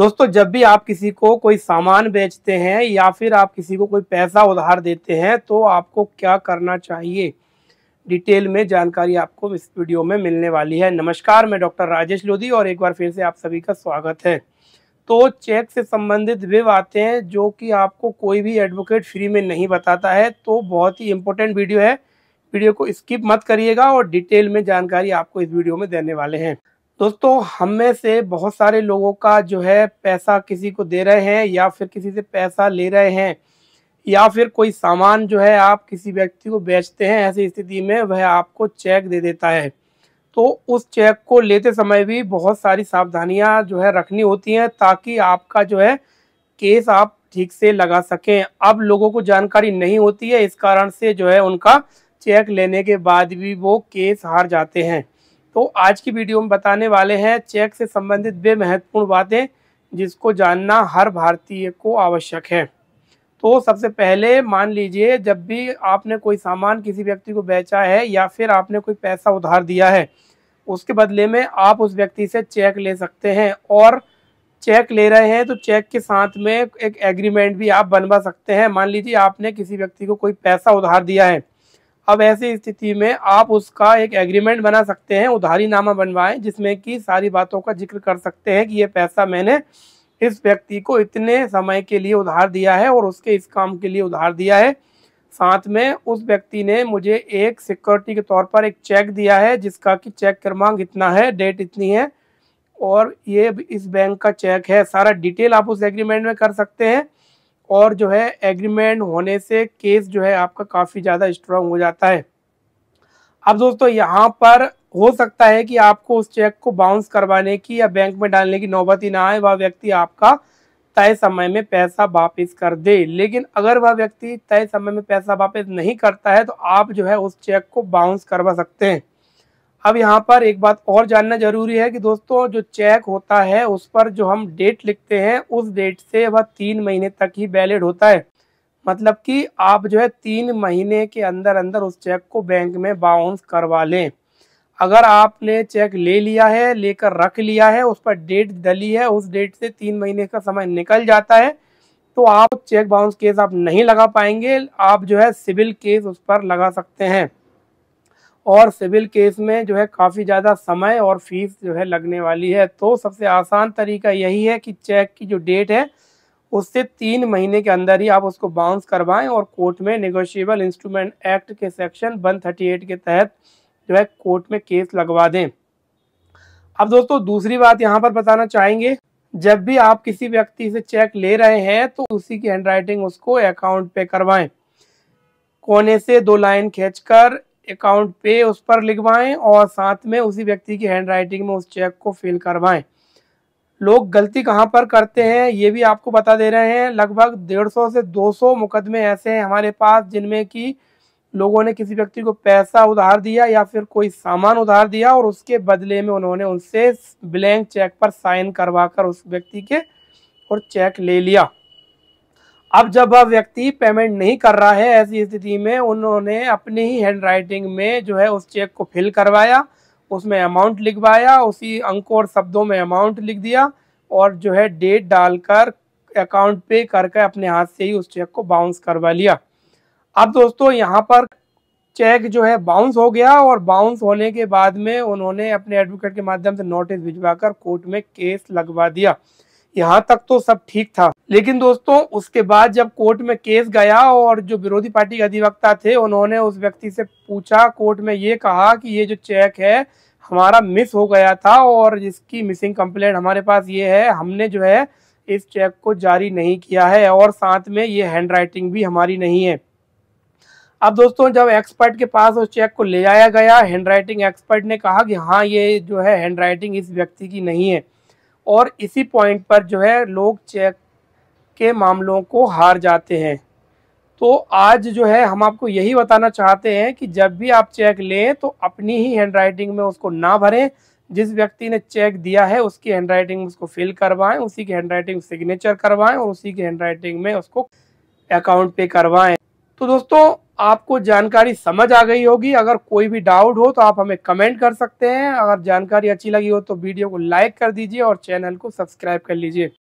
दोस्तों जब भी आप किसी को कोई सामान बेचते हैं या फिर आप किसी को कोई पैसा उधार देते हैं तो आपको क्या करना चाहिए डिटेल में जानकारी आपको इस वीडियो में मिलने वाली है नमस्कार मैं डॉक्टर राजेश लोधी और एक बार फिर से आप सभी का स्वागत है तो चेक से संबंधित वे बातें हैं जो कि आपको कोई भी एडवोकेट फ्री में नहीं बताता है तो बहुत ही इंपॉर्टेंट वीडियो है वीडियो को स्किप मत करिएगा और डिटेल में जानकारी आपको इस वीडियो में देने वाले हैं दोस्तों हम में से बहुत सारे लोगों का जो है पैसा किसी को दे रहे हैं या फिर किसी से पैसा ले रहे हैं या फिर कोई सामान जो है आप किसी व्यक्ति को बेचते हैं ऐसी स्थिति में वह आपको चेक दे देता है तो उस चेक को लेते समय भी बहुत सारी सावधानियां जो है रखनी होती हैं ताकि आपका जो है केस आप ठीक से लगा सकें अब लोगों को जानकारी नहीं होती है इस कारण से जो है उनका चेक लेने के बाद भी वो केस हार जाते हैं तो आज की वीडियो में बताने वाले हैं चेक से संबंधित वे महत्वपूर्ण बातें जिसको जानना हर भारतीय को आवश्यक है तो सबसे पहले मान लीजिए जब भी आपने कोई सामान किसी व्यक्ति को बेचा है या फिर आपने कोई पैसा उधार दिया है उसके बदले में आप उस व्यक्ति से चेक ले सकते हैं और चेक ले रहे हैं तो चेक के साथ में एक एग्रीमेंट भी आप बनवा सकते हैं मान लीजिए आपने किसी व्यक्ति को कोई पैसा उधार दिया है अब ऐसी स्थिति में आप उसका एक एग्रीमेंट बना सकते हैं उधारी नामा बनवाएं जिसमें कि सारी बातों का जिक्र कर सकते हैं कि ये पैसा मैंने इस व्यक्ति को इतने समय के लिए उधार दिया है और उसके इस काम के लिए उधार दिया है साथ में उस व्यक्ति ने मुझे एक सिक्योरिटी के तौर पर एक चेक दिया है जिसका कि चेक क्रमांक इतना है डेट इतनी है और ये इस बैंक का चेक है सारा डिटेल आप उस एग्रीमेंट में कर सकते हैं और जो है एग्रीमेंट होने से केस जो है आपका काफ़ी ज़्यादा स्ट्रांग हो जाता है अब दोस्तों यहाँ पर हो सकता है कि आपको उस चेक को बाउंस करवाने की या बैंक में डालने की नौबत ही ना आए वह व्यक्ति आपका तय समय में पैसा वापस कर दे लेकिन अगर वह व्यक्ति तय समय में पैसा वापस नहीं करता है तो आप जो है उस चेक को बाउंस करवा सकते हैं अब यहाँ पर एक बात और जानना जरूरी है कि दोस्तों जो चेक होता है उस पर जो हम डेट लिखते हैं उस डेट से वह तीन महीने तक ही वैलिड होता है मतलब कि आप जो है तीन महीने के अंदर अंदर उस चेक को बैंक में बाउंस करवा लें अगर आपने चेक ले लिया है लेकर रख लिया है उस पर डेट डली है उस डेट से तीन महीने का समय निकल जाता है तो आप चेक बाउंस केस आप नहीं लगा पाएंगे आप जो है सिविल केस उस पर लगा सकते हैं और सिविल केस में जो है काफ़ी ज़्यादा समय और फीस जो है लगने वाली है तो सबसे आसान तरीका यही है कि चेक की जो डेट है उससे तीन महीने के अंदर ही आप उसको बाउंस करवाएं और कोर्ट में निगोशिएबल इंस्ट्रूमेंट एक्ट के सेक्शन 138 के तहत जो है कोर्ट में केस लगवा दें अब दोस्तों दूसरी बात यहाँ पर बताना चाहेंगे जब भी आप किसी व्यक्ति से चेक ले रहे हैं तो उसी की हैंडराइटिंग उसको अकाउंट पे करवाएं कोने से दो लाइन खींचकर अकाउंट पे उस पर लिखवाएं और साथ में उसी व्यक्ति की हैंड राइटिंग में उस चेक को फिल करवाएं लोग गलती कहाँ पर करते हैं ये भी आपको बता दे रहे हैं लगभग डेढ़ सौ से दो सौ मुकदमे ऐसे हैं हमारे पास जिनमें कि लोगों ने किसी व्यक्ति को पैसा उधार दिया या फिर कोई सामान उधार दिया और उसके बदले में उन्होंने उनसे ब्लैंक चेक पर साइन करवा कर उस व्यक्ति के और चेक ले लिया अब जब वह व्यक्ति पेमेंट नहीं कर रहा है ऐसी स्थिति में उन्होंने अपनी ही हैंड राइटिंग में जो है उस चेक को फिल करवाया उसमें अमाउंट लिखवाया उसी अंकों और शब्दों में अमाउंट लिख दिया और जो है डेट डालकर अकाउंट पे करके अपने हाथ से ही उस चेक को बाउंस करवा लिया अब दोस्तों यहाँ पर चेक जो है बाउंस हो गया और बाउंस होने के बाद में उन्होंने अपने एडवोकेट के माध्यम से नोटिस भिजवा कोर्ट में केस लगवा दिया यहाँ तक तो सब ठीक था लेकिन दोस्तों उसके बाद जब कोर्ट में केस गया और जो विरोधी पार्टी के अधिवक्ता थे उन्होंने उस व्यक्ति से पूछा कोर्ट में ये कहा कि ये जो चेक है हमारा मिस हो गया था और जिसकी मिसिंग कंप्लेंट हमारे पास ये है हमने जो है इस चेक को जारी नहीं किया है और साथ में ये हैंड राइटिंग भी हमारी नहीं है अब दोस्तों जब एक्सपर्ट के पास उस चेक को ले जाया गया हैंड एक्सपर्ट ने कहा कि हाँ ये जो है हैंड राइटिंग इस व्यक्ति की नहीं है और इसी पॉइंट पर जो है लोग चेक के मामलों को हार जाते हैं तो आज जो है हम आपको यही बताना चाहते हैं कि जब भी आप चेक लें तो अपनी ही हैंडराइटिंग में उसको ना भरें जिस व्यक्ति ने चेक दिया है उसकी हैंडराइटिंग उसको फिल करवाएं उसी की हैंडराइटिंग सिग्नेचर करवाएं और उसी की हैंडराइटिंग में उसको अकाउंट पे करवाएं तो दोस्तों आपको जानकारी समझ आ गई होगी अगर कोई भी डाउट हो तो आप हमें कमेंट कर सकते हैं अगर जानकारी अच्छी लगी हो तो वीडियो को लाइक कर दीजिए और चैनल को सब्सक्राइब कर लीजिए